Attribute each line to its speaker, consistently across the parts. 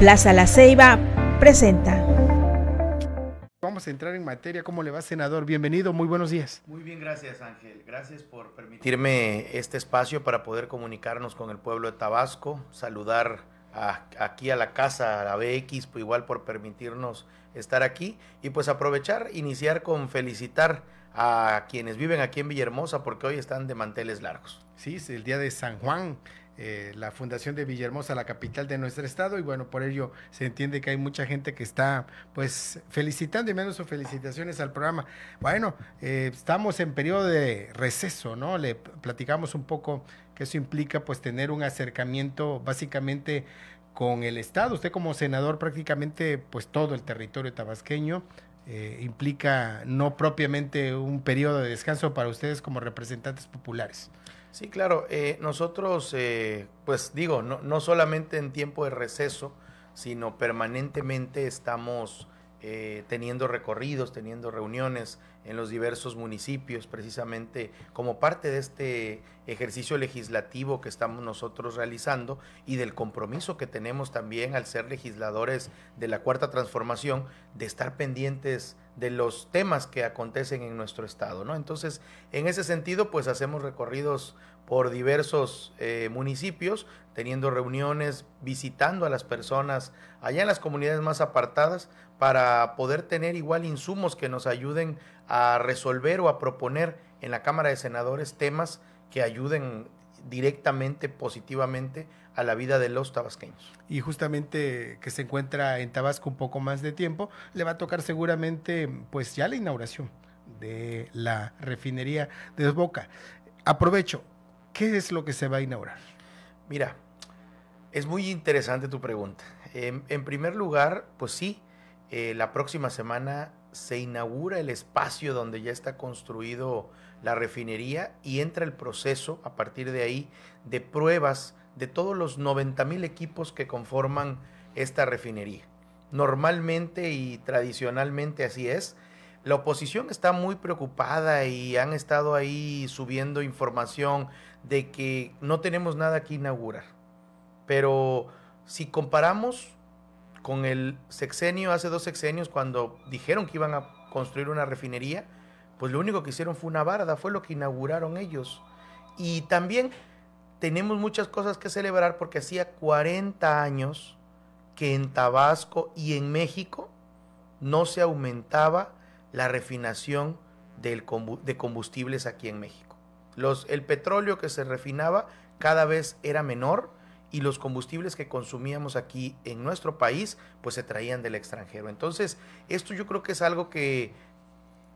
Speaker 1: Plaza La Ceiba presenta. Vamos a entrar en materia. ¿Cómo le va, senador? Bienvenido, muy buenos días.
Speaker 2: Muy bien, gracias, Ángel. Gracias por permitirme este espacio para poder comunicarnos con el pueblo de Tabasco, saludar aquí a la casa, a la BX, pues igual por permitirnos estar aquí y pues aprovechar, iniciar con felicitar a quienes viven aquí en Villahermosa porque hoy están de manteles largos. Sí, es el día de San Juan, eh, la fundación de Villahermosa, la capital de
Speaker 1: nuestro estado, y bueno, por ello se entiende que hay mucha gente que está pues felicitando y menos sus felicitaciones al programa. Bueno, eh, estamos en periodo de receso, ¿no? Le platicamos un poco que eso implica pues tener un acercamiento básicamente con el estado. Usted como senador prácticamente pues todo el territorio tabasqueño, eh, implica no propiamente un periodo de descanso para ustedes como representantes populares.
Speaker 2: Sí, claro. Eh, nosotros, eh, pues digo, no, solamente en tiempo de receso, sino permanentemente estamos eh, teniendo recorridos, teniendo reuniones en los diversos municipios, precisamente como parte de este ejercicio legislativo que estamos nosotros realizando y del compromiso que tenemos también al ser legisladores de la cuarta transformación de estar pendientes de los temas que acontecen en nuestro estado, ¿no? Entonces, en ese sentido, pues hacemos recorridos por diversos eh, municipios, teniendo reuniones, visitando a las personas allá en las comunidades más apartadas para poder tener igual insumos que nos ayuden a resolver o a proponer en la Cámara de Senadores temas que ayuden directamente, positivamente a la vida de los tabasqueños.
Speaker 1: Y justamente que se encuentra en Tabasco un poco más de tiempo, le va a tocar seguramente pues ya la inauguración de la refinería de Boca. Aprovecho, ¿qué es lo que se va a inaugurar?
Speaker 2: Mira, es muy interesante tu pregunta. Em, en, primer lugar, pues sí, eh, la próxima semana se inaugura el espacio donde ya está construido la refinería y entra el proceso a partir de ahí de pruebas de todos los 90 mil equipos que conforman esta refinería. Normalmente y tradicionalmente así es. La oposición está muy preocupada y han estado ahí subiendo información de que no tenemos nada que inaugurar. Pero si comparamos con el sexenio, hace dos sexenios, cuando dijeron que iban a construir una refinería, pues lo único que hicieron fue una barda, fue lo que inauguraron ellos. Y también tenemos muchas cosas que celebrar porque hacía 40 años que en Tabasco y en México no se aumentaba la refinación del de combustibles aquí en México. Los, el petróleo que se refinaba cada vez era menor y los combustibles que consumíamos aquí en nuestro país pues se traían del extranjero. Entonces, esto yo creo que es algo que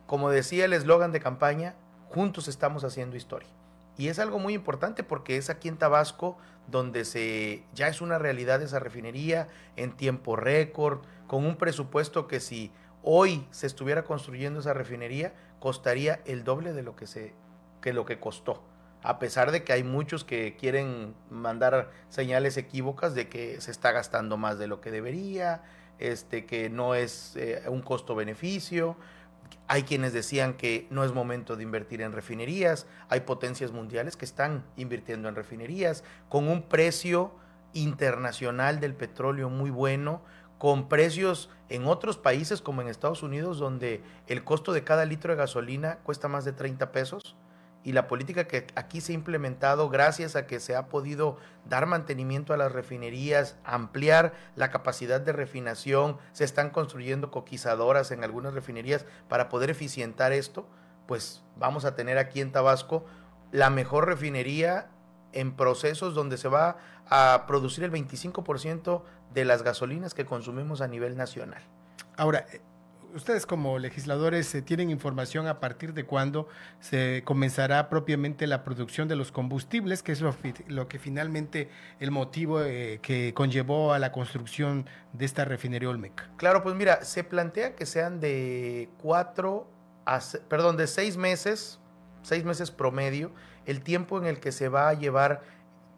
Speaker 2: como decía el eslogan de campaña, juntos estamos haciendo historia. Y es algo muy importante porque es aquí en Tabasco donde se ya es una realidad esa refinería en tiempo récord, con un presupuesto que si hoy se estuviera construyendo esa refinería, costaría el doble de lo que se que lo que costó. A pesar de que hay muchos que quieren mandar señales equívocas de que se está gastando más de lo que debería, este que no es eh, un costo-beneficio, hay quienes decían que no es momento de invertir en refinerías, hay potencias mundiales que están invirtiendo en refinerías con un precio internacional del petróleo muy bueno, con precios en otros países como en Estados Unidos donde el costo de cada litro de gasolina cuesta más de 30 pesos y la política que aquí se ha implementado gracias a que se ha podido dar mantenimiento a las refinerías, ampliar la capacidad de refinación, se están construyendo coquizadoras en algunas refinerías para poder eficientar esto, pues vamos a tener aquí en Tabasco la mejor refinería en procesos donde se va a producir el 25% de las gasolinas que consumimos a nivel nacional. Ahora, ustedes como
Speaker 1: legisladores eh, tienen información a partir de cuándo se comenzará propiamente la producción de los combustibles, que es lo, que finalmente el motivo eh, que conllevó a la construcción de esta refinería Olmec.
Speaker 2: Claro, pues mira, se plantea que sean de cuatro, a, perdón, de seis meses, seis meses promedio, el tiempo en el que se va a llevar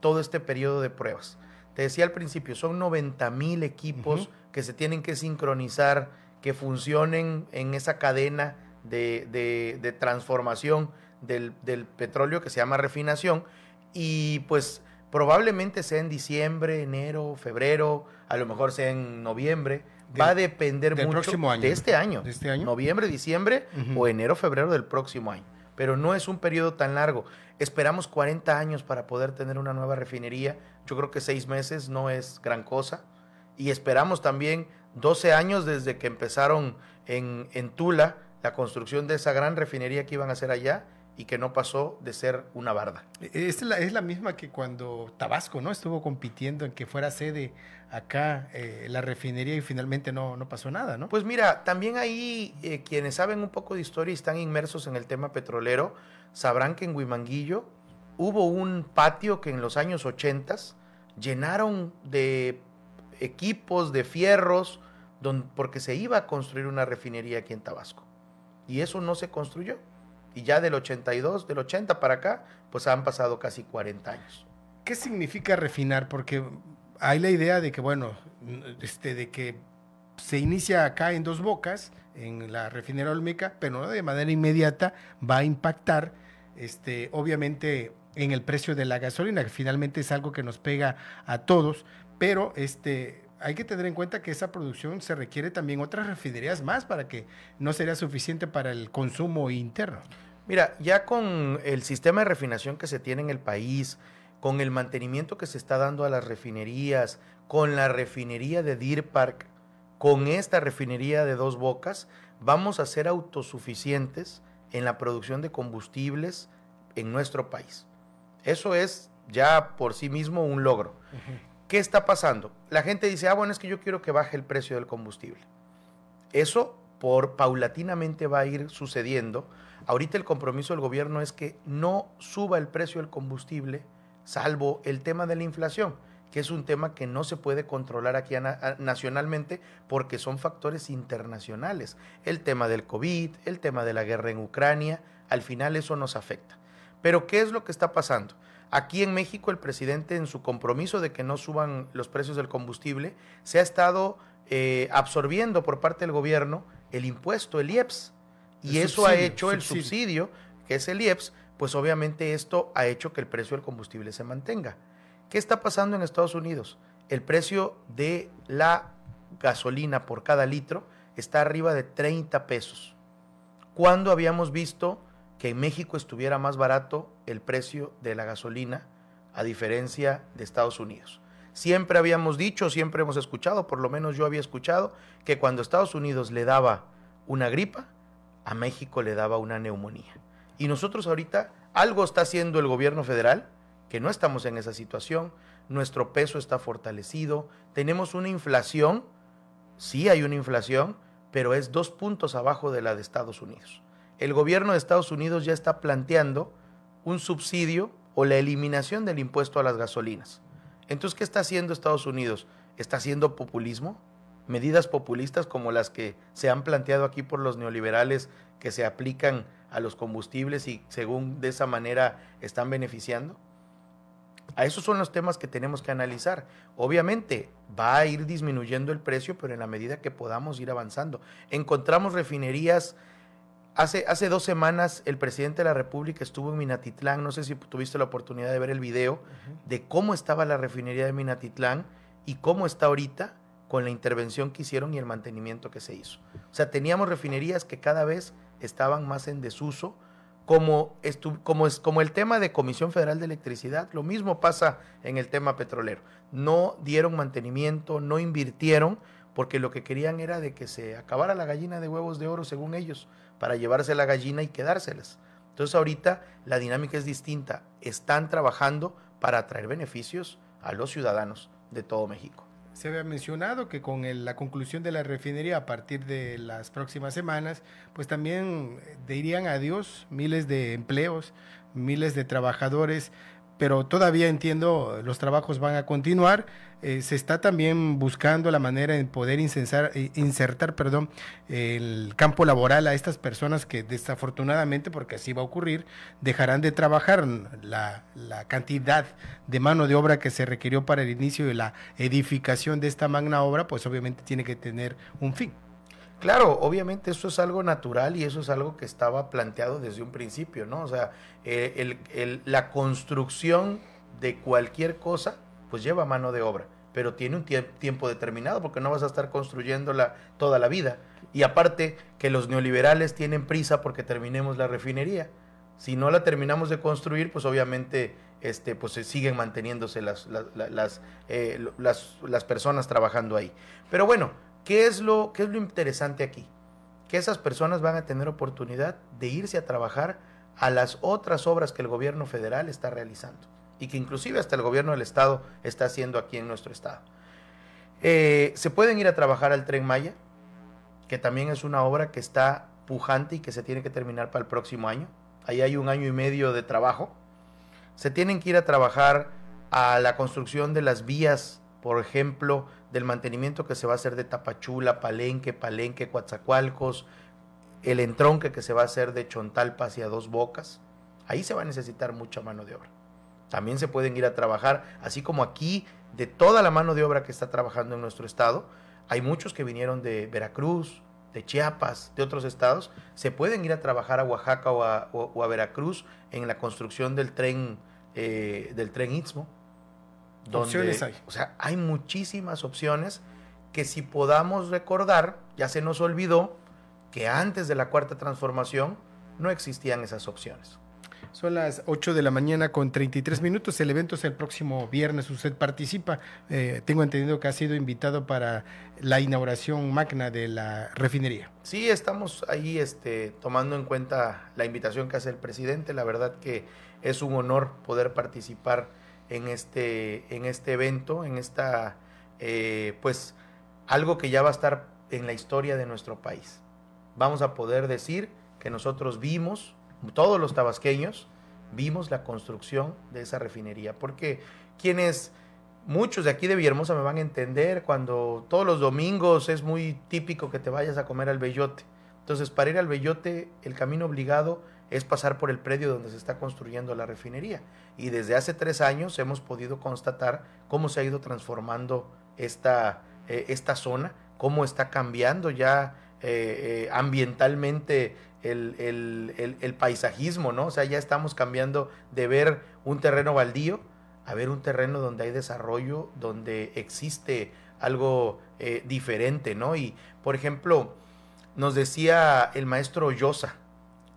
Speaker 2: todo este periodo de pruebas. Te decía al principio, son 90 mil equipos que se tienen que sincronizar que funcionen en esa cadena de, transformación del, petróleo que se llama refinación. Y pues probablemente sea en diciembre, enero, febrero, a lo mejor sea en noviembre. Va a depender mucho próximo de este año. este Noviembre, diciembre o enero, febrero del próximo año. Pero no es un periodo tan largo. Esperamos 40 años para poder tener una nueva refinería. Yo creo que seis meses no es gran cosa. Y esperamos también 12 años desde que empezaron en, Tula la construcción de esa gran refinería que iban a hacer allá y que no pasó de ser una barda. Es
Speaker 1: la, es la misma que cuando Tabasco ¿no? estuvo compitiendo en que fuera sede
Speaker 2: acá eh, la refinería y finalmente no, no pasó nada, ¿no? Pues mira, también ahí eh, quienes saben un poco de historia y están inmersos en el tema petrolero, sabrán que en Huimanguillo hubo un patio que en los años 80 llenaron de equipos, de fierros, porque se iba a construir una refinería aquí en Tabasco. Y eso no se construyó. Y ya del 82, del 80 para acá, pues han pasado casi 40 años.
Speaker 1: ¿Qué significa refinar? Porque hay la idea de que, bueno, este, de que se inicia acá en dos bocas, en la refinería Olmeca, pero de manera inmediata va a impactar, este, obviamente, en el precio de la gasolina, que finalmente es algo que nos pega a todos, pero este, hay que tener en cuenta que esa producción se requiere también otras refinerías más para que no sería
Speaker 2: suficiente para el consumo interno. Mira, ya con el sistema de refinación que se tiene en el país, con el mantenimiento que se está dando a las refinerías, con la refinería de Deer Park, con esta refinería de Dos Bocas, vamos a ser autosuficientes en la producción de combustibles en nuestro país. Eso es ya por sí mismo un logro. ¿Qué está pasando? La gente dice, ah, bueno, es que yo quiero que baje el precio del combustible. Eso por paulatinamente va a ir sucediendo. Ahorita el compromiso del gobierno es que no suba el precio del combustible, salvo el tema de la inflación, que es un tema que no se puede controlar aquí nacionalmente porque son factores internacionales. El tema del COVID, el tema de la guerra en Ucrania, al final eso nos afecta. Pero ¿qué es lo que está pasando? Aquí en México el presidente en su compromiso de que no suban los precios del combustible se ha estado eh, absorbiendo por parte del gobierno el impuesto, el IEPS. Y eso ha hecho el subsidio, que es el IEPS, pues obviamente esto ha hecho que el precio del combustible se mantenga. ¿Qué está pasando en Estados Unidos? El precio de la gasolina por cada litro está arriba de 30 pesos. ¿Cuándo habíamos visto que en México estuviera más barato el precio de la gasolina a diferencia de Estados Unidos. Siempre habíamos dicho, siempre hemos escuchado, por lo menos yo había escuchado, que cuando Estados Unidos le daba una gripa, a México le daba una neumonía. Y nosotros ahorita algo está haciendo el gobierno federal, que no estamos en esa situación, nuestro peso está fortalecido, tenemos una inflación, sí hay una inflación, pero es dos puntos abajo de la de Estados Unidos el gobierno de Estados Unidos ya está planteando un subsidio o la eliminación del impuesto a las gasolinas. Entonces, ¿qué está haciendo Estados Unidos? ¿Está haciendo populismo? Medidas populistas como las que se han planteado aquí por los neoliberales que se aplican a los combustibles y según de esa manera están beneficiando. A esos son los temas que tenemos que analizar. Obviamente va a ir disminuyendo el precio, pero en la medida que podamos ir avanzando. Encontramos refinerías Hace, hace dos semanas el presidente de la República estuvo en Minatitlán, no sé si tuviste la oportunidad de ver el video de cómo estaba la refinería de Minatitlán y cómo está ahorita con la intervención que hicieron y el mantenimiento que se hizo. O sea, teníamos refinerías que cada vez estaban más en desuso, como, como, es, como el tema de Comisión Federal de Electricidad, lo mismo pasa en el tema petrolero. No dieron mantenimiento, no invirtieron porque lo que querían era de que se acabara la gallina de huevos de oro, según ellos, para llevarse la gallina y quedárselas. Entonces ahorita la dinámica es distinta. Están trabajando para atraer beneficios a los ciudadanos de todo México. Se
Speaker 1: había mencionado que con la conclusión de la refinería a partir de las próximas semanas, pues también eh, dirían adiós miles de empleos, miles de trabajadores pero todavía entiendo, los trabajos van a continuar. Eh, se está también buscando la manera de poder eh, insertar perdón, el campo laboral a estas personas que desafortunadamente, porque así va a ocurrir, dejarán de trabajar
Speaker 2: la, la
Speaker 1: cantidad de mano de obra que se requirió para el inicio de la edificación de esta
Speaker 2: magna obra, pues obviamente tiene que tener un fin. Claro, obviamente eso es algo natural y eso es algo que estaba planteado desde un principio, ¿no? O sea, eh, la construcción de cualquier cosa, pues lleva mano de obra, pero tiene un tiempo determinado porque no vas a estar construyéndola toda la vida. Y aparte que los neoliberales tienen prisa porque terminemos la refinería. Si no la terminamos de construir, pues obviamente este, pues siguen manteniéndose las, las, eh, las, las, las personas trabajando ahí. Pero bueno, ¿Qué es lo, es lo interesante aquí? Que esas personas van a tener oportunidad de irse a trabajar a las otras obras que el gobierno federal está realizando y que inclusive hasta el gobierno del estado está haciendo aquí en nuestro estado. Eh, se pueden ir a trabajar al tren Maya, que también es una obra que está pujante y que se tiene que terminar para el próximo año. Ahí hay un año y medio de trabajo. Se tienen que ir a trabajar a la construcción de las vías por ejemplo, del mantenimiento que se va a hacer de Tapachula, Palenque, Palenque, Coatzacoalcos, el entronque que se va a hacer de Chontalpa a Dos Bocas. Ahí se va a necesitar mucha mano de obra. También se pueden ir a trabajar, así como aquí, de toda la mano de obra que está trabajando en nuestro estado, hay muchos que vinieron de Veracruz, de Chiapas, de otros estados, se pueden ir a trabajar a Oaxaca o a, Veracruz en la construcción del tren, eh, del tren Istmo hay. O sea, hay muchísimas opciones que si podamos recordar, ya se nos olvidó que antes de la cuarta transformación no existían esas opciones.
Speaker 1: Son las 8 de la mañana con 33 minutos. El evento es el próximo viernes. Usted participa. Eh, tengo entendido que ha sido invitado para la inauguración magna de la refinería.
Speaker 2: Sí, estamos ahí este, tomando en cuenta la invitación que hace el presidente. La verdad que es un honor poder participar en este, en este evento, en esta, eh, pues algo que ya va a estar en la historia de nuestro país. Vamos a poder decir que nosotros vimos, todos los tabasqueños, vimos la construcción de esa refinería, porque quienes muchos de aquí de Villahermosa me van a entender cuando todos los domingos es muy típico que te vayas a comer al bellote. Entonces, para ir al bellote, el camino obligado es pasar por el predio donde se está construyendo la refinería. Y desde hace tres años hemos podido constatar cómo se ha ido transformando esta, eh, esta zona, cómo está cambiando ya eh, eh, ambientalmente el, paisajismo, ¿no? O sea, ya estamos cambiando de ver un terreno baldío a ver un terreno donde hay desarrollo, donde existe algo diferente, ¿no? Y, por ejemplo, nos decía el maestro Llosa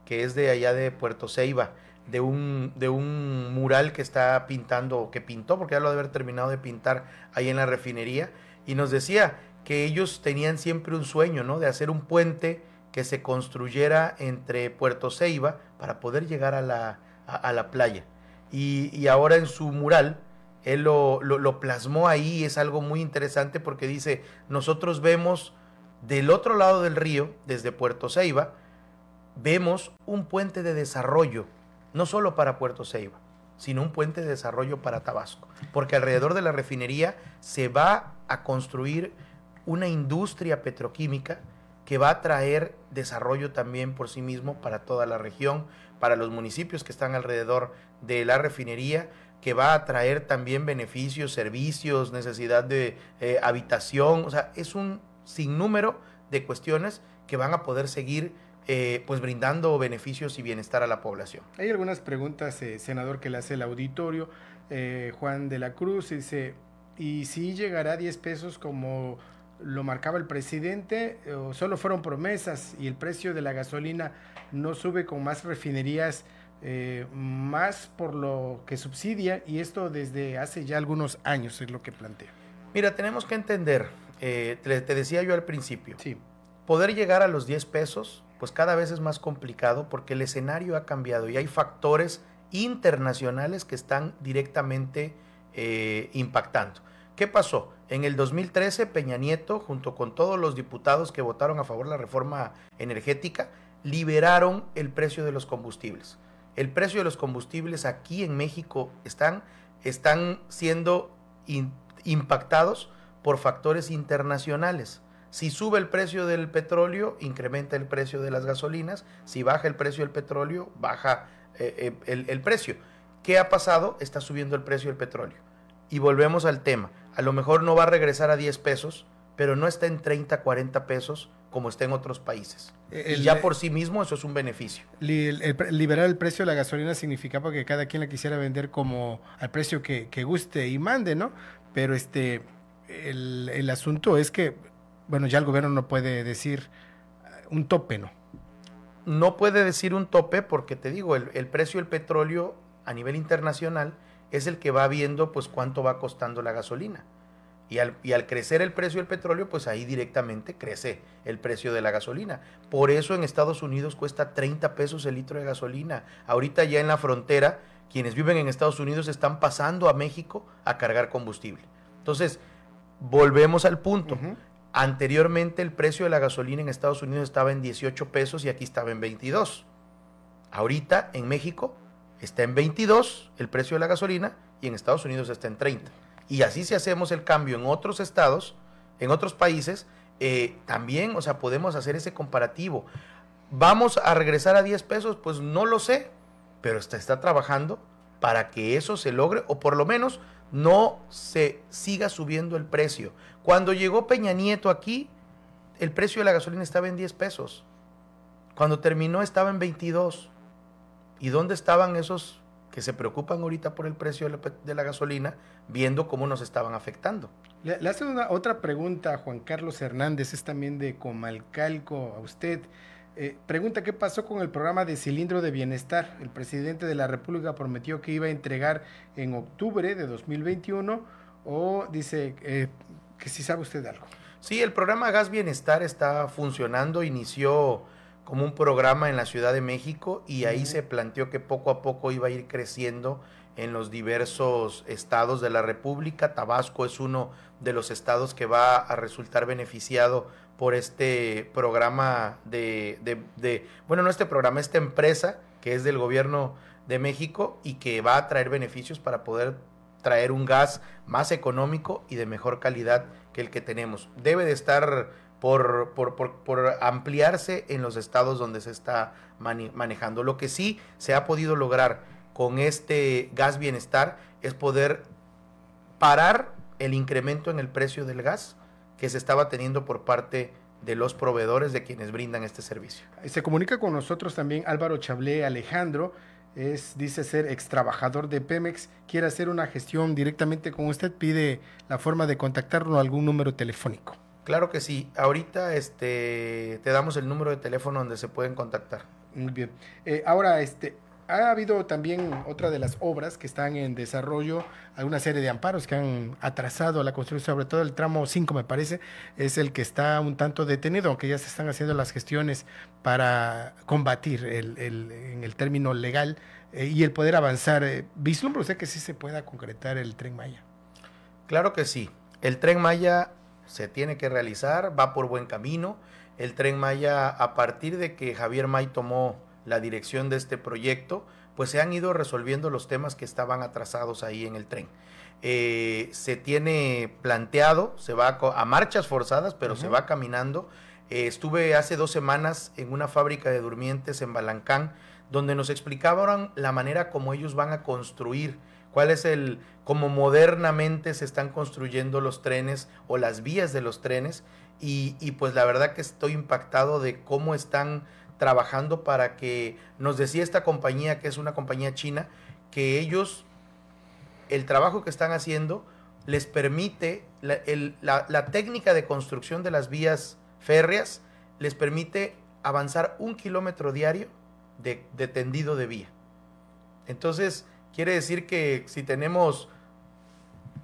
Speaker 2: que es de allá de Puerto Ceiba, de un, de un mural que está pintando, que pintó, porque ya lo debe haber terminado de pintar ahí en la refinería, y nos decía que ellos tenían siempre un sueño, ¿no? De hacer un puente que se construyera entre Puerto Ceiba para poder llegar a la, a, la playa. Y, ahora en su mural, él lo, plasmó ahí, es algo muy interesante porque dice, nosotros vemos del otro lado del río, desde Puerto Ceiba, vemos un puente de desarrollo, no solo para Puerto Ceiba, sino un puente de desarrollo para Tabasco, porque alrededor de la refinería se va a construir una industria petroquímica que va a traer desarrollo también por sí mismo para toda la región, para los municipios que están alrededor de la refinería, que va a traer también beneficios, servicios, necesidad de eh, habitación, o sea, es un sinnúmero de cuestiones que van a poder seguir eh, pues brindando beneficios y bienestar a la población.
Speaker 1: Hay algunas preguntas, eh, senador, que le hace el auditorio. Eh, Juan de la Cruz dice, ¿y si llegará a 10 pesos como lo marcaba el presidente o solo fueron promesas y el precio de la gasolina no sube con más refinerías? más por lo que
Speaker 2: subsidia y esto desde hace ya algunos años es lo que plantea. Mira, tenemos que entender, te, decía yo al principio, poder llegar a los 10 pesos pues cada vez es más complicado porque el escenario ha cambiado y hay factores internacionales que están directamente eh, impactando. ¿Qué pasó? En el 2013, Peña Nieto, junto con todos los diputados que votaron a favor de la reforma energética, liberaron el precio de los combustibles. El precio de los combustibles aquí en México están, están siendo impactados por factores internacionales. Si sube el precio del petróleo, incrementa el precio de las gasolinas. Si baja el precio del petróleo, baja eh, eh, el, precio. ¿Qué ha pasado? Está subiendo el precio del petróleo. Y volvemos al tema. A lo mejor no va a regresar a 10 pesos, pero no está en 30, 40 pesos como está en otros países. Eh, y ya por sí mismo eso es un beneficio.
Speaker 1: liberar el precio de la gasolina significaba que cada quien la quisiera vender como al precio que, que guste y mande, ¿no? Pero este el,
Speaker 2: asunto es que bueno, ya el gobierno no puede decir eh, un tope, ¿no? No puede decir un tope porque te digo, el, precio del petróleo a nivel internacional es el que va viendo pues cuánto va costando la gasolina. Y al, crecer el precio del petróleo, pues ahí directamente crece el precio de la gasolina. Por eso en Estados Unidos cuesta 30 pesos el litro de gasolina. Ahorita ya en la frontera, quienes viven en Estados Unidos están pasando a México a cargar combustible. Entonces, volvemos al punto. Anteriormente el precio de la gasolina en Estados Unidos estaba en 18 pesos y aquí estaba en 22. Ahorita en México está en 22 el precio de la gasolina y en Estados Unidos está en 30. Y así si hacemos el cambio en otros estados, en otros países, eh, también, o sea, podemos hacer ese comparativo. ¿Vamos a regresar a 10 pesos? Pues no lo sé, pero está, está trabajando para que eso se logre o por lo menos no se siga subiendo el precio. Cuando llegó Peña Nieto aquí, el precio de la gasolina estaba en 10 pesos. Cuando terminó estaba en 22. ¿Y dónde estaban esos que se preocupan ahorita por el precio de la, gasolina, viendo cómo nos estaban afectando? Le, le hace una, otra
Speaker 1: pregunta a Juan Carlos Hernández, es también de Comalcalco, a usted. Eh, pregunta qué pasó con el programa de cilindro de bienestar. El presidente de la República prometió que iba a entregar
Speaker 2: en octubre de 2021 o dice eh, que si sabe usted algo. Sí, el programa Gas Bienestar está funcionando, inició como un programa en la Ciudad de México y ahí se planteó que poco a poco iba a ir creciendo en los diversos estados de la República. Tabasco es uno de los estados que va a resultar beneficiado por este programa de, bueno, no este programa, esta empresa que es del gobierno de México y que va a traer beneficios para poder traer un gas más económico y de mejor calidad que el que tenemos. Debe de estar por, por ampliarse en los estados donde se está manejando. Lo que sí se ha podido lograr con este gas bienestar es poder parar el incremento en el precio del gas que se estaba teniendo por parte de los proveedores de quienes brindan este servicio. Se
Speaker 1: comunica con nosotros también Álvaro Chablé Alejandro, dice ser extrabajador de Pemex, quiere hacer una gestión directamente con usted, pide la forma de contactarlo algún número telefónico.
Speaker 2: Claro que sí, ahorita este, te damos el número de teléfono donde se pueden
Speaker 1: contactar. Muy bien. Eh, ahora, este, ha habido también otra de las obras que están en desarrollo, alguna serie de amparos que han atrasado la construcción, sobre todo el tramo 5 me parece, es el que está un tanto detenido, aunque ya se están haciendo las gestiones para combatir en el término legal eh, y el poder avanzar. Eh, usted
Speaker 2: que sí se pueda concretar el tren Maya? Claro que sí. El tren Maya se tiene que realizar, va por buen camino. El tren Maya, a partir de que Javier May tomó la dirección de este proyecto, pues se han ido resolviendo los temas que estaban atrasados ahí en el tren. Eh, se tiene planteado, se va a, marchas forzadas, pero se va caminando. Eh, estuve hace dos semanas en una fábrica de durmientes en Balancán, donde nos explicaban la manera como ellos van a construir, cuál es el, cómo modernamente se están construyendo los trenes o las vías de los trenes. Y, y pues la verdad que estoy impactado de cómo están trabajando para que nos decía esta compañía, que es una compañía china, que ellos, el trabajo que están haciendo, les permite, la, técnica de construcción de las vías férreas les permite avanzar un kilómetro diario de, tendido de vía. Entonces, quiere decir que si tenemos,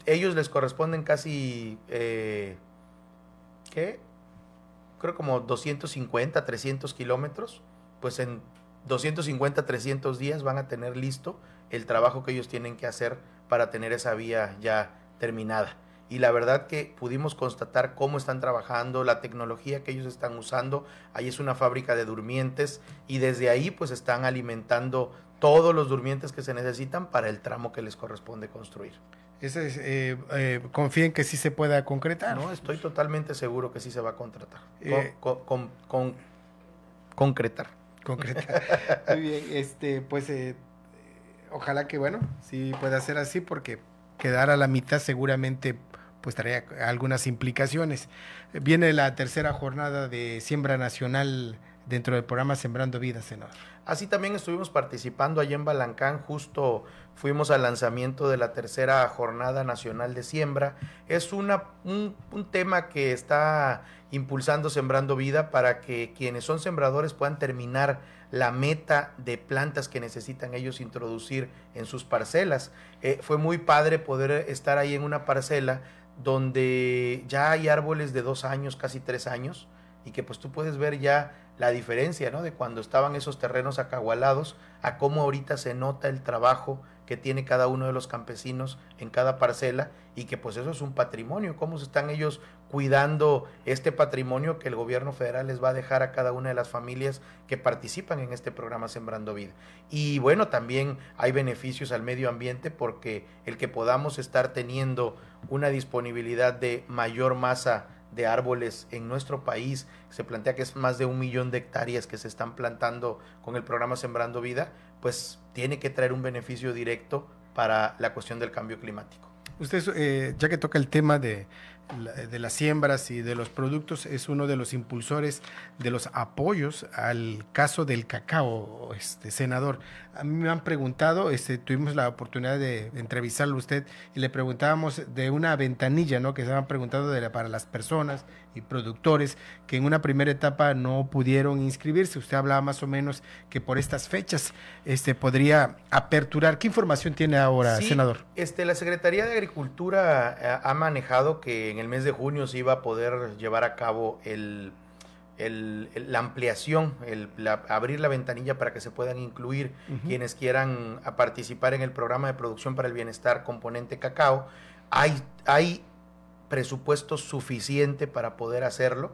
Speaker 2: ellos les corresponden casi, eh, ¿qué? creo como 250, 300 kilómetros, pues en 250, 300 días van a tener listo el trabajo que ellos tienen que hacer para tener esa vía ya terminada. Y la verdad que pudimos constatar cómo están trabajando, la tecnología que ellos están usando. Ahí es una fábrica de durmientes y desde ahí pues están alimentando todos los durmientes que se necesitan para el tramo que les corresponde construir.
Speaker 1: Es, eh, eh, confíen que sí se pueda concretar.
Speaker 2: No, estoy totalmente seguro que sí se va a contratar. Eh, con, con, concretar. Concretar. Muy bien, este, pues eh, ojalá que bueno, sí pueda
Speaker 1: ser así porque quedar a la mitad seguramente pues trae algunas implicaciones. Viene la tercera jornada de siembra nacional dentro del programa Sembrando
Speaker 2: Vidas, senador. Así también estuvimos participando allí en Balancán, justo fuimos al lanzamiento de la tercera jornada nacional de siembra. Es una, un, tema que está impulsando Sembrando Vida para que quienes son sembradores puedan terminar la meta de plantas que necesitan ellos introducir en sus parcelas. Eh, fue muy padre poder estar ahí en una parcela donde ya hay árboles de dos años, casi tres años, y que pues tú puedes ver ya la diferencia ¿no? de cuando estaban esos terrenos acagualados a cómo ahorita se nota el trabajo que tiene cada uno de los campesinos en cada parcela y que pues eso es un patrimonio, cómo se están ellos cuidando este patrimonio que el gobierno federal les va a dejar a cada una de las familias que participan en este programa Sembrando Vida. Y bueno, también hay beneficios al medio ambiente porque el que podamos estar teniendo una disponibilidad de mayor masa de árboles en nuestro país. Se plantea que es más de un millón de hectáreas que se están plantando con el programa Sembrando Vida, pues tiene que traer un beneficio directo para la cuestión del cambio climático.
Speaker 1: Usted, eh, ya que toca el tema de, de las siembras y de los productos es uno de los impulsores de los apoyos al caso del cacao, este senador. A mí me han preguntado, este, tuvimos la oportunidad de entrevistarlo usted y le preguntábamos de una ventanilla, ¿no? Que han preguntado de para las personas y productores que en una primera etapa no pudieron inscribirse. Usted hablaba más o menos que por estas fechas este, podría aperturar. ¿Qué información tiene ahora, senador?
Speaker 2: Este, la Secretaría de Agricultura eh, ha manejado que en el mes de junio se iba a poder llevar a cabo la ampliación, abrir la ventanilla para que se puedan incluir quienes quieran a participar en el programa de producción para el bienestar componente cacao. Hay, presupuesto suficiente para poder hacerlo,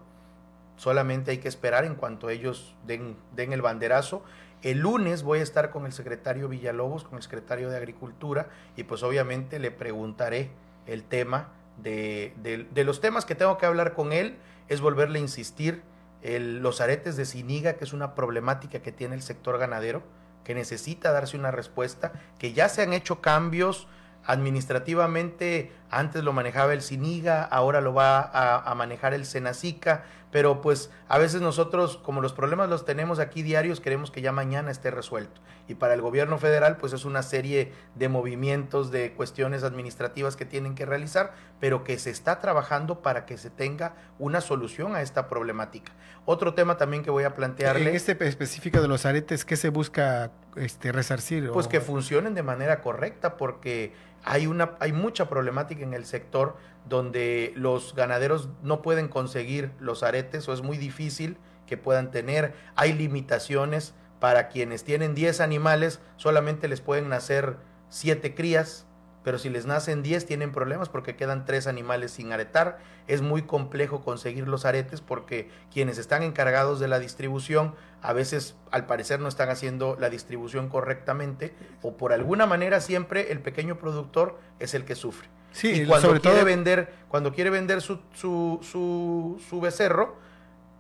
Speaker 2: solamente hay que esperar en cuanto ellos den, den el banderazo. El lunes voy a estar con el secretario Villalobos, con el secretario de Agricultura, y pues obviamente le preguntaré el tema de, los temas que tengo que hablar con él es volverle a insistir el, los aretes de siniga, que es una problemática que tiene el sector ganadero, que necesita darse una respuesta, que ya se han hecho cambios administrativamente antes lo manejaba el Siniga, ahora lo va a, manejar el Senacica, pero pues a veces nosotros, como los problemas los tenemos aquí diarios, queremos que ya mañana esté resuelto. Y para el gobierno federal, pues es una serie de movimientos, de cuestiones administrativas que tienen que realizar, pero que se está trabajando para que se tenga una solución a esta problemática. Otro tema también que voy a plantearle. este
Speaker 1: específico de los aretes, ¿qué se busca este, resarcir? Pues que
Speaker 2: funcionen de manera correcta, porque hay, una, hay mucha problemática en el sector donde los ganaderos no pueden conseguir los aretes o es muy difícil que puedan tener. Hay limitaciones para quienes tienen 10 animales, solamente les pueden nacer 7 crías pero si les nacen 10 tienen problemas porque quedan 3 animales sin aretar. Es muy complejo conseguir los aretes porque quienes están encargados de la distribución a veces al parecer no están haciendo la distribución correctamente o por alguna manera siempre el pequeño productor es el que sufre. y cuando quiere vender, cuando quiere vender su, su, su, su becerro,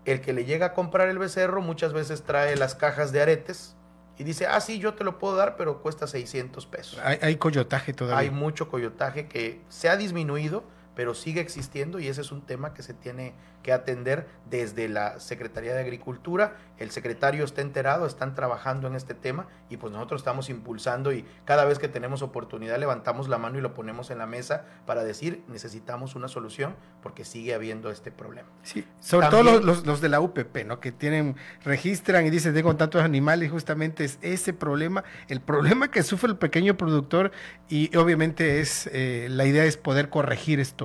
Speaker 2: el que le llega a comprar el becerro muchas veces trae las cajas de aretes y dice, ah, sí, yo te lo puedo dar, pero cuesta 600 pesos.
Speaker 1: Hay, coyotaje todavía. Hay
Speaker 2: mucho coyotaje que se ha disminuido, pero sigue existiendo y ese es un tema que se tiene que atender desde la Secretaría de Agricultura. El secretario está enterado, están trabajando en este tema y pues nosotros estamos impulsando y cada vez que tenemos oportunidad levantamos la mano y lo ponemos en la mesa para decir necesitamos una solución porque sigue habiendo este problema.
Speaker 1: Sí, sobre todo los, de la UPP, ¿no? Que tienen, registran y dicen, tengo tantos animales, justamente es ese problema, el problema que sufre el pequeño productor y obviamente es, eh, la idea es poder corregir esto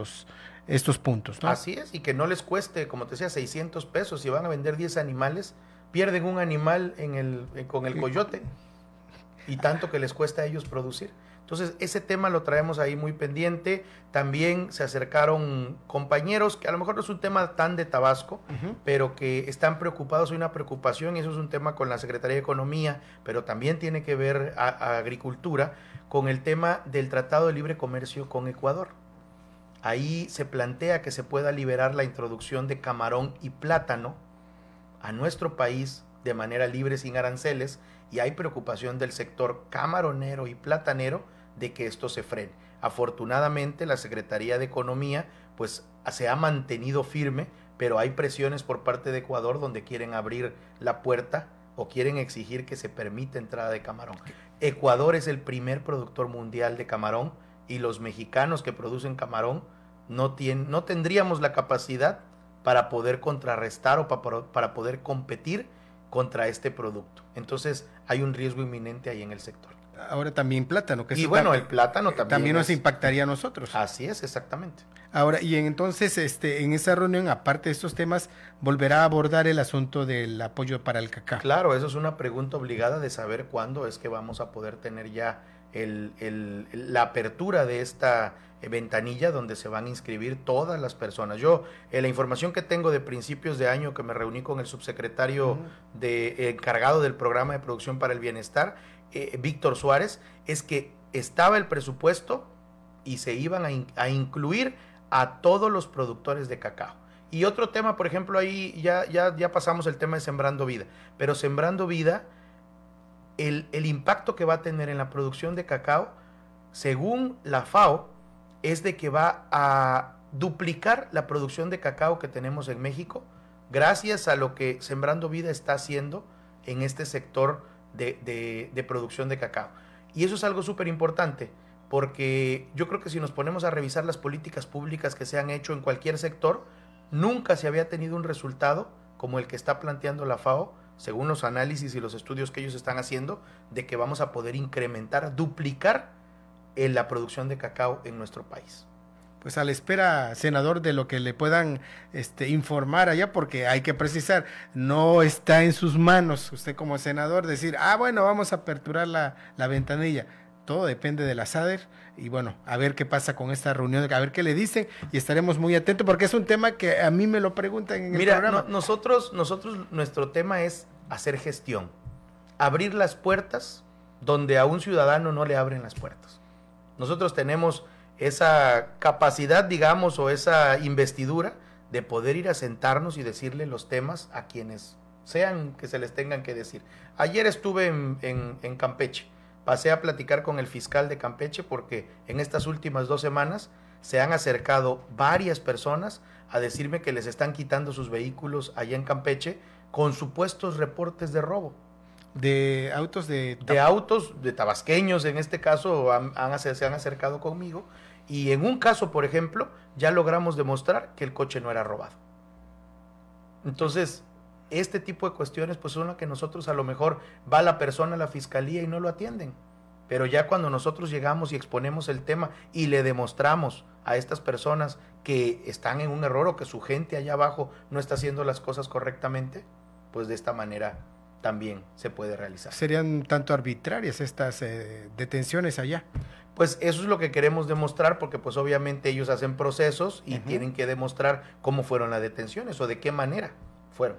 Speaker 1: estos, puntos. Así
Speaker 2: es, y que no les cueste, como te decía, 600 pesos. Si van a vender 10 animales, pierden un animal en el, eh, con el coyote y tanto que les cuesta a ellos producir. Entonces, ese tema lo traemos ahí muy pendiente. También se acercaron compañeros, que a lo mejor no es un tema tan de Tabasco, pero que están preocupados, hay una preocupación, y eso es un tema con la Secretaría de Economía, pero también tiene que ver a Agricultura, con el tema del Tratado de Libre Comercio con Ecuador. Ahí se plantea que se pueda liberar la introducción de camarón y plátano a nuestro país de manera libre sin aranceles y hay preocupación del sector camaronero y platanero de que esto se frene. Afortunadamente la Secretaría de Economía pues se ha mantenido firme, pero hay presiones por parte de Ecuador donde quieren abrir la puerta o quieren exigir que se permita entrada de camarón. Ecuador es el primer productor mundial de camarón y los mexicanos que producen camarón no, no tendríamos la capacidad para poder contrarrestar o para, poder competir contra este producto. Entonces hay un riesgo inminente ahí en el sector. Ahora también plátano. Que y bueno, el plátano también. También nos impactaría a nosotros. Así es, exactamente.
Speaker 1: Ahora, y entonces, este, en esa reunión, aparte de estos temas, volverá a abordar el asunto del apoyo para el cacao. Claro, eso es una
Speaker 2: pregunta obligada de saber cuándo es que vamos a poder tener ya el, la apertura de esta eh, ventanilla donde se van a inscribir todas las personas. Yo, eh, la información que tengo de principios de año que me reuní con el subsecretario de, eh, encargado del programa de producción para el bienestar, Víctor Suárez, es que estaba el presupuesto y se iban a, incluir a todos los productores de cacao. Y otro tema, por ejemplo, ahí ya, ya, ya pasamos el tema de Sembrando Vida, pero Sembrando Vida, el, el impacto que va a tener en la producción de cacao, según la FAO, es de que va a duplicar la producción de cacao que tenemos en México gracias a lo que Sembrando Vida está haciendo en este sector de, producción de cacao. Y eso es algo súper importante porque yo creo que si nos ponemos a revisar las políticas públicas que se han hecho en cualquier sector, nunca se había tenido un resultado como el que está planteando la FAO, según los análisis y los estudios que ellos están haciendo, de que vamos a poder incrementar, duplicar en la producción de cacao en nuestro país
Speaker 1: pues a la espera, senador, de lo que le puedan este, informar allá, porque hay que precisar, no está en sus manos, usted como senador, decir, ah, bueno, vamos a aperturar la, ventanilla. Todo depende de la SADER y bueno, a ver qué pasa con esta reunión, a ver qué le dicen y estaremos muy atentos porque es un tema que a mí me lo preguntan en Mira, el programa.
Speaker 2: nosotros, nosotros, nuestro tema es hacer gestión, abrir las puertas donde a un ciudadano no le abren las puertas. Nosotros tenemos esa capacidad, digamos, o esa investidura de poder ir a sentarnos y decirle los temas a quienes sean que se les tengan que decir. Ayer estuve en, Campeche, pasé a platicar con el fiscal de Campeche porque en estas últimas dos semanas se han acercado varias personas a decirme que les están quitando sus vehículos allá en Campeche con supuestos reportes de robo de autos de... De autos de tabasqueños, en este caso, han, se han acercado conmigo. Y en un caso, por ejemplo, ya logramos demostrar que el coche no era robado. Entonces, este tipo de cuestiones pues son las que nosotros a lo mejor va la persona a la fiscalía y no lo atienden. Pero ya cuando nosotros llegamos y exponemos el tema y le demostramos a estas personas que están en un error o que su gente allá abajo no está haciendo las cosas correctamente, pues de esta manera también se puede realizar.
Speaker 1: ¿Serían tanto arbitrarias estas eh, detenciones allá?
Speaker 2: Pues eso es lo que queremos demostrar porque pues obviamente ellos hacen procesos y tienen que demostrar cómo fueron las detenciones o de qué manera fueron.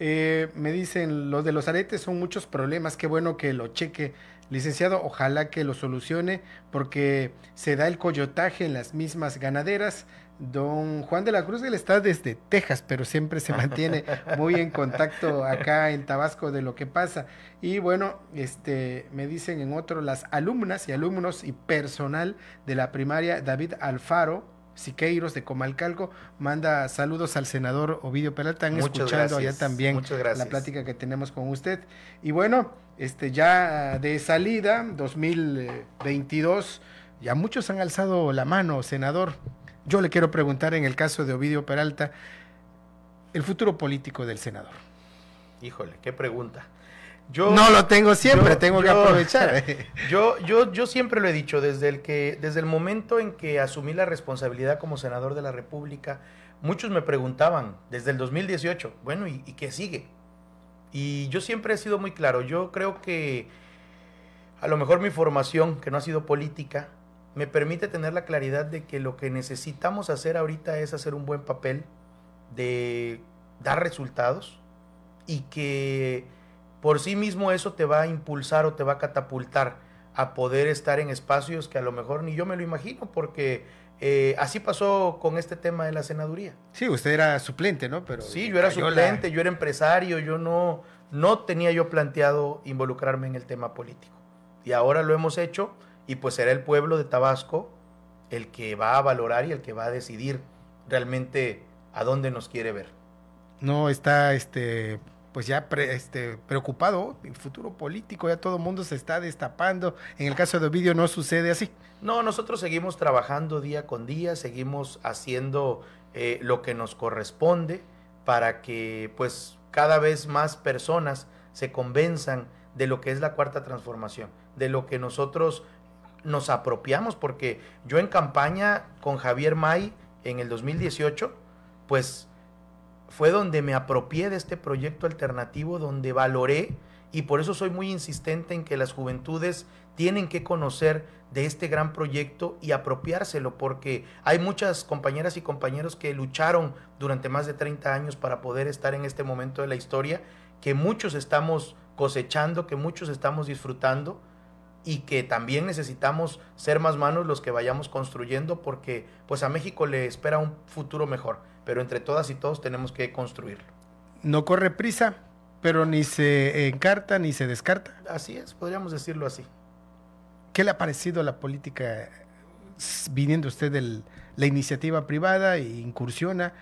Speaker 1: Eh, me dicen, los de los aretes son muchos problemas, qué bueno que lo cheque Licenciado, ojalá que lo solucione porque se da el coyotaje en las mismas ganaderas. Don Juan de la Cruz, él está desde Texas, pero siempre se mantiene muy en contacto acá en Tabasco de lo que pasa. Y bueno, este, me dicen en otro las alumnas y alumnos y personal de la primaria David Alfaro, Siqueiros de Comalcalco. Manda saludos al senador Ovidio Peralta, han escuchado allá también la plática que tenemos con usted. Y bueno, este ya de salida, 2022, ya muchos han alzado la mano, senador. Yo le quiero preguntar en el caso de Ovidio Peralta,
Speaker 2: el futuro político del senador. Híjole, qué pregunta no lo tengo siempre, tengo que aprovechar. Yo, yo, yo siempre lo he dicho, desde el, que, desde el momento en que asumí la responsabilidad como senador de la República, muchos me preguntaban, desde el 2018, bueno, ¿y, y qué sigue? Y yo siempre he sido muy claro, yo creo que a lo mejor mi formación, que no ha sido política, me permite tener la claridad de que lo que necesitamos hacer ahorita es hacer un buen papel de dar resultados y que por sí mismo eso te va a impulsar o te va a catapultar a poder estar en espacios que a lo mejor ni yo me lo imagino, porque eh, así pasó con este tema de la senaduría. Sí, usted era suplente, ¿no? Pero sí, yo era suplente, yo era empresario, yo no, no tenía yo planteado involucrarme en el tema político. Y ahora lo hemos hecho y pues será el pueblo de Tabasco el que va a valorar y el que va a decidir realmente a dónde nos quiere ver.
Speaker 1: No está este pues ya pre, este, preocupado, el futuro político, ya todo el mundo se está destapando. En el caso de Ovidio no sucede así.
Speaker 2: No, nosotros seguimos trabajando día con día, seguimos haciendo eh, lo que nos corresponde para que pues cada vez más personas se convenzan de lo que es la cuarta transformación, de lo que nosotros nos apropiamos, porque yo en campaña con Javier May en el 2018, pues fue donde me apropié de este proyecto alternativo, donde valoré y por eso soy muy insistente en que las juventudes tienen que conocer de este gran proyecto y apropiárselo, porque hay muchas compañeras y compañeros que lucharon durante más de 30 años para poder estar en este momento de la historia, que muchos estamos cosechando, que muchos estamos disfrutando, y que también necesitamos ser más manos los que vayamos construyendo porque pues a México le espera un futuro mejor, pero entre todas y todos tenemos que construirlo.
Speaker 1: No corre prisa, pero ni se encarta ni se descarta. Así es, podríamos decirlo así. ¿Qué le ha parecido a la política viniendo usted de la iniciativa privada e incursiona?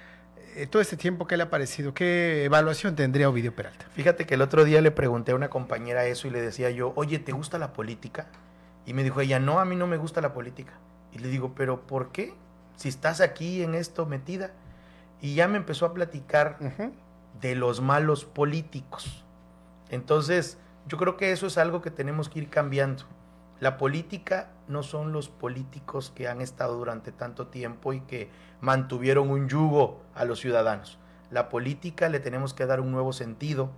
Speaker 1: Eh,
Speaker 2: todo este tiempo que le ha parecido? ¿Qué evaluación tendría Ovidio Peralta? Fíjate que el otro día le pregunté a una compañera eso y le decía yo, oye, ¿te gusta la política? Y me dijo ella, no, a mí no me gusta la política. Y le digo, pero ¿por qué? Si estás aquí en esto metida. Y ya me empezó a platicar de los malos políticos. Entonces, yo creo que eso es algo que tenemos que ir cambiando. La política no son los políticos que han estado durante tanto tiempo y que mantuvieron un yugo a los ciudadanos. La política le tenemos que dar un nuevo sentido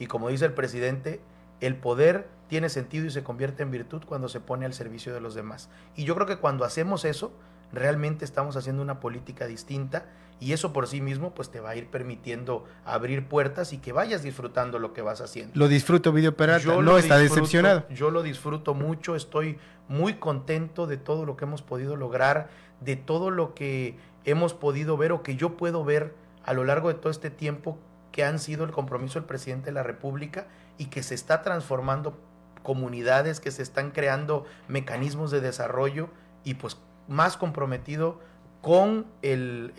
Speaker 2: y como dice el presidente, el poder tiene sentido y se convierte en virtud cuando se pone al servicio de los demás. Y yo creo que cuando hacemos eso, realmente estamos haciendo una política distinta y eso por sí mismo pues te va a ir permitiendo abrir puertas y que vayas disfrutando lo que vas haciendo. Lo
Speaker 1: disfruto, Video Perato, no está decepcionado.
Speaker 2: Yo lo disfruto mucho, estoy muy contento de todo lo que hemos podido lograr, de todo lo que hemos podido ver o que yo puedo ver a lo largo de todo este tiempo que han sido el compromiso del presidente de la República y que se está transformando comunidades, que se están creando mecanismos de desarrollo y pues más comprometido con el,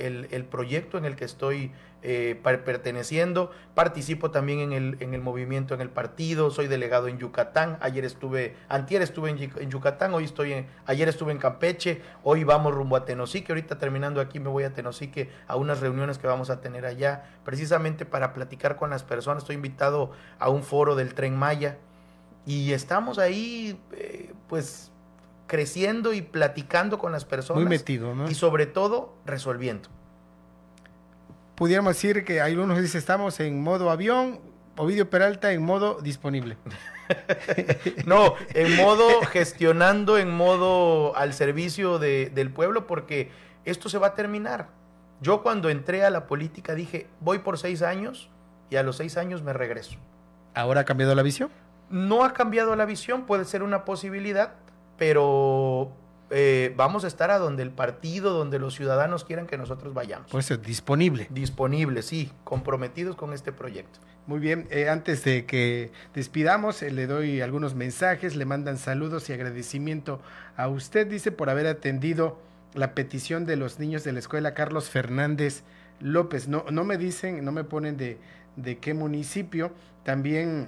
Speaker 2: proyecto en el que estoy eh, perteneciendo. Participo también en el, movimiento, en el partido. Soy delegado en Yucatán. Ayer estuve, antier estuve en, Yucatán. Hoy estoy en, ayer estuve en Campeche. Hoy vamos rumbo a Tenosique. Ahorita terminando aquí me voy a Tenosique a unas reuniones que vamos a tener allá, precisamente para platicar con las personas. Estoy invitado a un foro del Tren Maya y estamos ahí, eh, pues creciendo y platicando con las personas. Muy metido, ¿no? Y sobre todo, resolviendo.
Speaker 1: Pudiéramos decir que algunos dicen estamos en modo avión, Ovidio Peralta en modo disponible.
Speaker 2: no, en modo gestionando, en modo al servicio del pueblo, porque esto se va a terminar. Yo cuando entré a la política dije, voy por seis años y a los seis años me regreso. ¿Ahora ha cambiado la visión? No ha cambiado la visión, puede ser una posibilidad, pero eh, vamos a estar a donde el partido, donde los ciudadanos quieran que nosotros vayamos.
Speaker 1: Pues es disponible. Disponible, sí, comprometidos
Speaker 2: con este proyecto.
Speaker 1: Muy bien, eh, antes de que despidamos, eh, le doy algunos mensajes, le mandan saludos y agradecimiento a usted, dice, por haber atendido la petición de los niños de la escuela Carlos Fernández López. No, no me dicen, no me ponen de, de qué municipio. También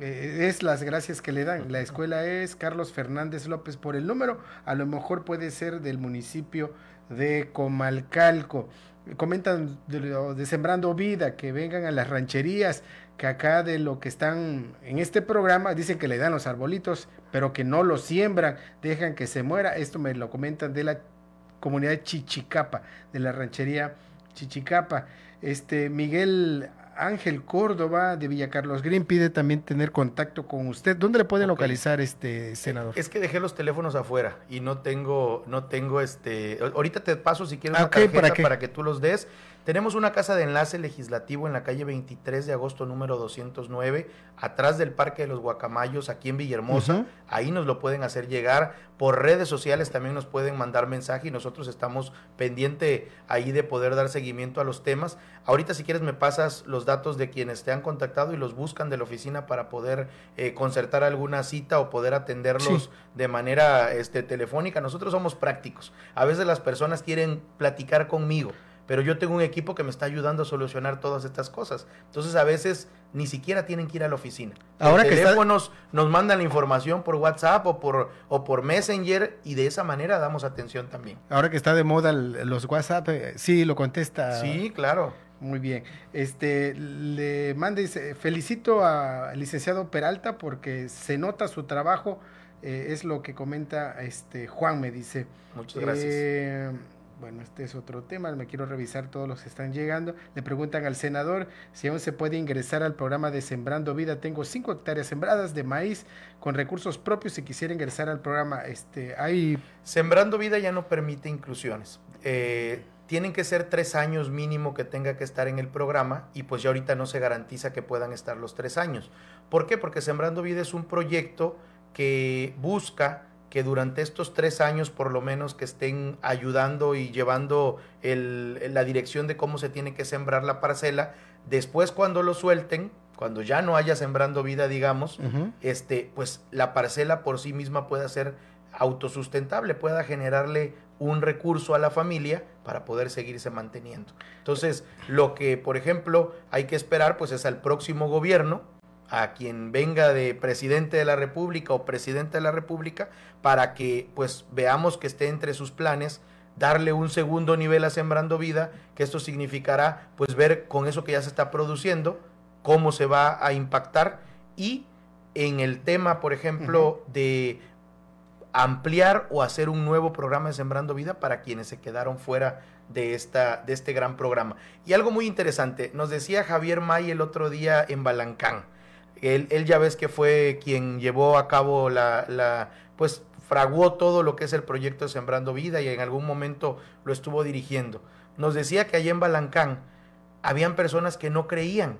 Speaker 1: eh, es las gracias que le dan. La escuela es Carlos Fernández López por el número. A lo mejor puede ser del municipio de Comalcalco. Comentan de, Sembrando Vida, que vengan a las rancherías, que acá de lo que están en este programa, dicen que le dan los arbolitos, pero que no lo siembran, dejan que se muera. Esto me lo comentan de la comunidad Chichicapa, de la ranchería Chichicapa. Este Miguel Ángel Córdoba de Villa Carlos Green pide también tener contacto con usted. ¿Dónde le pueden localizar, este senador?
Speaker 2: Es que dejé los teléfonos afuera y no tengo, no tengo este. Ahorita te paso si quieres la ah, tarjeta para, que tú los des. Tenemos una casa de enlace legislativo en la calle 23 de agosto número 209, atrás del Parque de los Guacamayos, aquí en Villahermosa. Ahí nos lo pueden hacer llegar. Por redes sociales también nos pueden mandar mensaje y nosotros estamos pendiente ahí de poder dar seguimiento a los temas. Ahorita si quieres me pasas los datos de quienes te han contactado y los buscan de la oficina para poder eh, concertar alguna cita o poder atenderlos de manera este, telefónica. Nosotros somos prácticos. A veces las personas quieren platicar conmigo pero yo tengo un equipo que me está ayudando a solucionar todas estas cosas. Entonces a veces ni siquiera tienen que ir a la oficina. Ahora que está... nos mandan la información por WhatsApp o por, o por Messenger y de esa manera damos atención también.
Speaker 1: Ahora que está de moda los WhatsApp, eh, sí, lo contesta. Sí, claro. Muy bien. Este, le manda y felicito al licenciado Peralta porque se nota su trabajo. Eh, es lo que comenta este Juan, me dice. Muchas gracias. Eh, bueno, este es otro tema, me quiero revisar todos los que están llegando. Le preguntan al senador si aún se puede ingresar al programa de Sembrando Vida. Tengo cinco hectáreas
Speaker 2: sembradas de maíz con recursos propios y quisiera ingresar al programa. Este, hay... Sembrando Vida ya no permite inclusiones. Eh, tienen que ser tres años mínimo que tenga que estar en el programa y pues ya ahorita no se garantiza que puedan estar los tres años. ¿Por qué? Porque Sembrando Vida es un proyecto que busca que durante estos tres años por lo menos que estén ayudando y llevando la dirección de cómo se tiene que sembrar la parcela, después cuando lo suelten, cuando ya no haya sembrando vida, digamos, este, pues la parcela por sí misma pueda ser autosustentable, pueda generarle un recurso a la familia para poder seguirse manteniendo. Entonces, lo que, por ejemplo, hay que esperar pues es al próximo gobierno, a quien venga de presidente de la República o presidente de la República para que pues veamos que esté entre sus planes darle un segundo nivel a Sembrando Vida, que esto significará pues ver con eso que ya se está produciendo cómo se va a impactar y en el tema, por ejemplo, de ampliar o hacer un nuevo programa de Sembrando Vida para quienes se quedaron fuera de, esta, de este gran programa. Y algo muy interesante, nos decía Javier May el otro día en Balancán, él, ya ves que fue quien llevó a cabo la, pues fraguó todo lo que es el proyecto Sembrando Vida y en algún momento lo estuvo dirigiendo. Nos decía que allá en Balancán habían personas que no creían,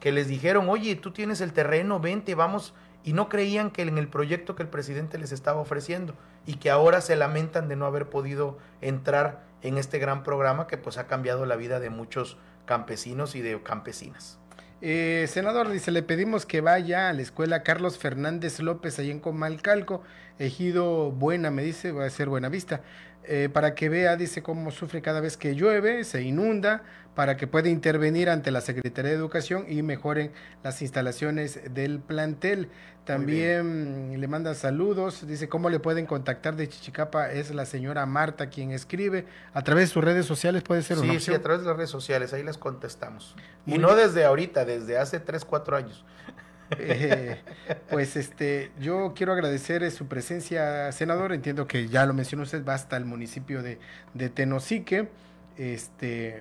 Speaker 2: que les dijeron, oye, tú tienes el terreno, vente, vamos, y no creían que en el proyecto que el presidente les estaba ofreciendo y que ahora se lamentan de no haber podido entrar en este gran programa que pues ha cambiado la vida de muchos campesinos y de campesinas.
Speaker 1: Eh, senador, dice, le pedimos que vaya a la escuela Carlos Fernández López, ahí en Comalcalco. Ejido Buena, me dice, va a ser Buena Vista. Eh, para que vea, dice, cómo sufre cada vez que llueve, se inunda, para que pueda intervenir ante la Secretaría de Educación y mejoren las instalaciones del plantel. También le manda saludos, dice, ¿cómo le pueden contactar de Chichicapa? Es la señora Marta quien escribe. A través de sus redes sociales puede ser una Sí, a
Speaker 2: través de las redes sociales, ahí las contestamos. y no desde ahorita, desde hace 3, 4 años. Eh,
Speaker 1: pues este, yo quiero agradecer eh, su presencia, senador. Entiendo que ya lo mencionó usted, va hasta el municipio de, de Tenosique. Este,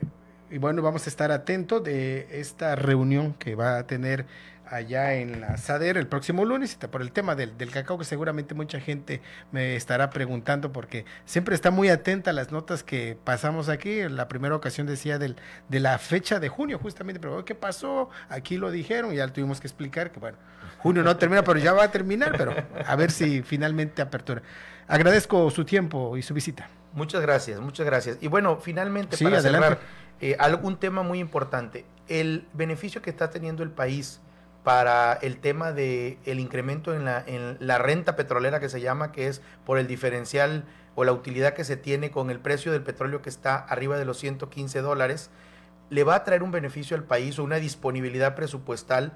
Speaker 1: y bueno, vamos a estar atentos de esta reunión que va a tener allá en la SADER el próximo lunes por el tema del, cacao que seguramente mucha gente me estará preguntando porque siempre está muy atenta a las notas que pasamos aquí. En la primera ocasión decía del, de la fecha de junio justamente, pero ¿qué pasó? Aquí lo dijeron, ya tuvimos que explicar que bueno, junio no termina, pero ya va a terminar, pero a ver si finalmente apertura. Agradezco su tiempo
Speaker 2: y su visita. Muchas gracias, muchas gracias. Y bueno, finalmente para cerrar, eh, algún tema muy importante, el beneficio que está teniendo el país para el tema de el incremento en la, en la renta petrolera que se llama, que es por el diferencial o la utilidad que se tiene con el precio del petróleo que está arriba de los 115 dólares, le va a traer un beneficio al país o una disponibilidad presupuestal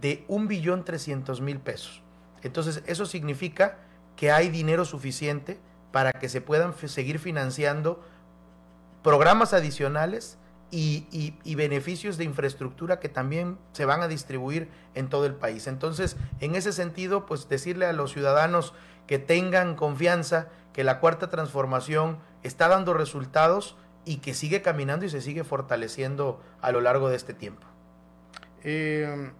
Speaker 2: de 1.300.000 pesos. Entonces, eso significa que hay dinero suficiente para que se puedan seguir financiando programas adicionales y, beneficios de infraestructura que también se van a distribuir en todo el país. Entonces, en ese sentido, pues decirle a los ciudadanos que tengan confianza que la cuarta transformación está dando resultados y que sigue caminando y se sigue fortaleciendo a lo largo de este tiempo.
Speaker 1: Em,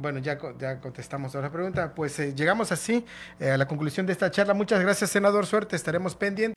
Speaker 1: bueno, ya, ya, contestamos a la pregunta. Pues eh, llegamos así eh, a la conclusión de esta charla. Muchas gracias, senador. Suerte, estaremos pendientes.